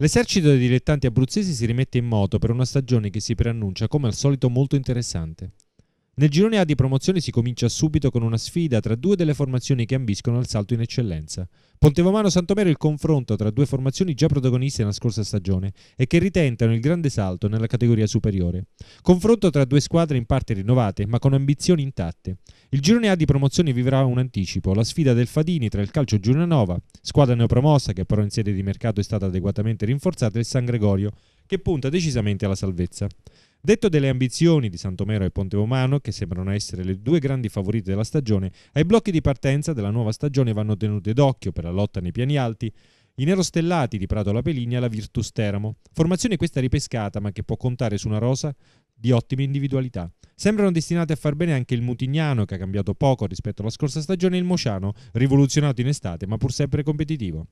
L'esercito dei dilettanti abruzzesi si rimette in moto per una stagione che si preannuncia come al solito molto interessante. Nel girone A di promozione si comincia subito con una sfida tra due delle formazioni che ambiscono al salto in eccellenza. Pontevomano Santomero è il confronto tra due formazioni già protagoniste nella scorsa stagione e che ritentano il grande salto nella categoria superiore. Confronto tra due squadre in parte rinnovate ma con ambizioni intatte. Il girone A di promozione vivrà un anticipo, la sfida del Fadini tra il calcio Giulianova, squadra neopromossa che però in sede di mercato è stata adeguatamente rinforzata, e il San Gregorio, che punta decisamente alla salvezza. Detto delle ambizioni di Santomero e Ponte Umano, che sembrano essere le due grandi favorite della stagione, ai blocchi di partenza della nuova stagione vanno tenute d'occhio per la lotta nei piani alti i nerostellati di Prato alla Peligna e la Virtus Teramo. Formazione questa ripescata, ma che può contare su una rosa di ottime individualità. Sembrano destinate a far bene anche il Mutignano, che ha cambiato poco rispetto alla scorsa stagione, e il Mociano, rivoluzionato in estate, ma pur sempre competitivo.